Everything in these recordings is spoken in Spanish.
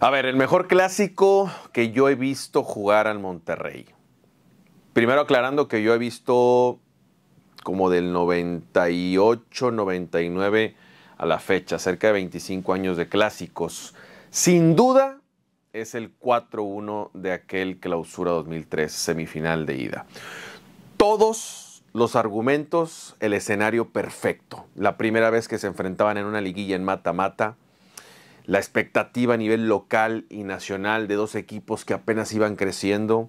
A ver, el mejor clásico que yo he visto jugar al Monterrey. Primero aclarando que yo he visto como del 98, 99 a la fecha, cerca de 25 años de clásicos. Sin duda es el 4-1 de aquel clausura 2003, semifinal de ida. Todos los argumentos, el escenario perfecto. La primera vez que se enfrentaban en una liguilla en mata-mata la expectativa a nivel local y nacional de dos equipos que apenas iban creciendo.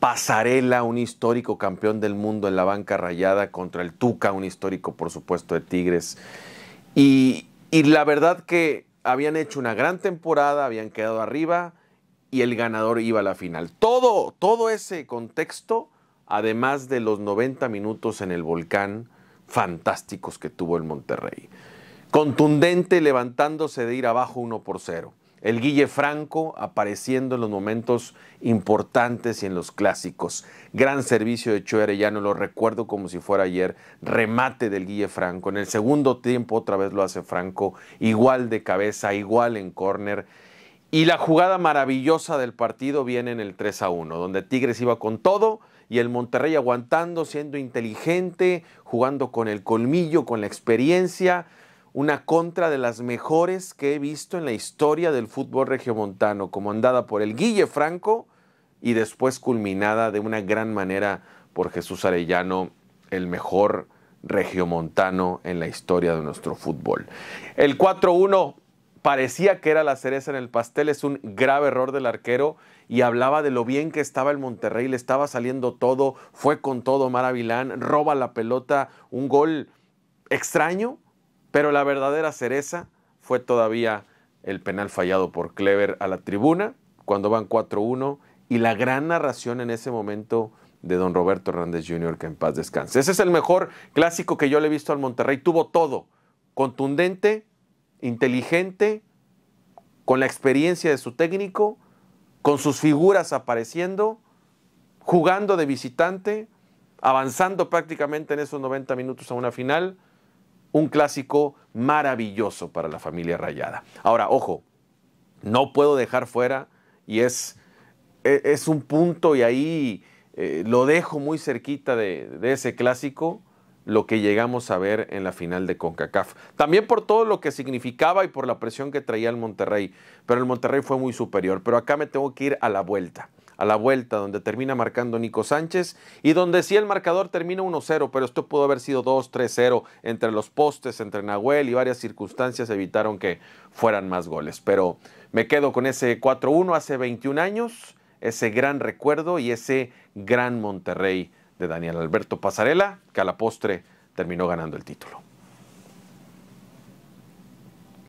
Pasarela, un histórico campeón del mundo en la banca rayada contra el Tuca, un histórico por supuesto de Tigres. Y, y la verdad que habían hecho una gran temporada, habían quedado arriba y el ganador iba a la final. Todo, todo ese contexto, además de los 90 minutos en el volcán fantásticos que tuvo el Monterrey contundente levantándose de ir abajo 1 por 0. El Guille Franco apareciendo en los momentos importantes y en los clásicos. Gran servicio de ya no lo recuerdo como si fuera ayer. Remate del Guille Franco. En el segundo tiempo otra vez lo hace Franco, igual de cabeza, igual en córner. Y la jugada maravillosa del partido viene en el 3 a 1, donde Tigres iba con todo y el Monterrey aguantando, siendo inteligente, jugando con el colmillo, con la experiencia una contra de las mejores que he visto en la historia del fútbol regiomontano, comandada por el Guille Franco y después culminada de una gran manera por Jesús Arellano, el mejor regiomontano en la historia de nuestro fútbol. El 4-1 parecía que era la cereza en el pastel, es un grave error del arquero y hablaba de lo bien que estaba el Monterrey, le estaba saliendo todo, fue con todo Maravilán, roba la pelota, un gol extraño, pero la verdadera cereza fue todavía el penal fallado por Clever a la tribuna cuando van 4-1 y la gran narración en ese momento de don Roberto Hernández Jr., que en paz descanse. Ese es el mejor clásico que yo le he visto al Monterrey. Tuvo todo, contundente, inteligente, con la experiencia de su técnico, con sus figuras apareciendo, jugando de visitante, avanzando prácticamente en esos 90 minutos a una final un clásico maravilloso para la familia rayada. Ahora, ojo, no puedo dejar fuera y es, e, un punto y ahí eh, lo dejo muy cerquita de ese clásico lo que llegamos a ver en la final de CONCACAF. También por todo lo que significaba y por la presión que traía el Monterrey, pero el Monterrey fue muy superior. Pero acá me tengo que ir a la vuelta a la vuelta, donde termina marcando Nico Sánchez y donde sí el marcador termina 1-0, pero esto pudo haber sido 2-3-0 entre los postes, entre Nahuel y varias circunstancias evitaron que fueran más goles. Pero me quedo con ese 4-1 hace 21 años, ese gran recuerdo y ese gran Monterrey de Daniel Alberto Pasarela, que a la postre terminó ganando el título.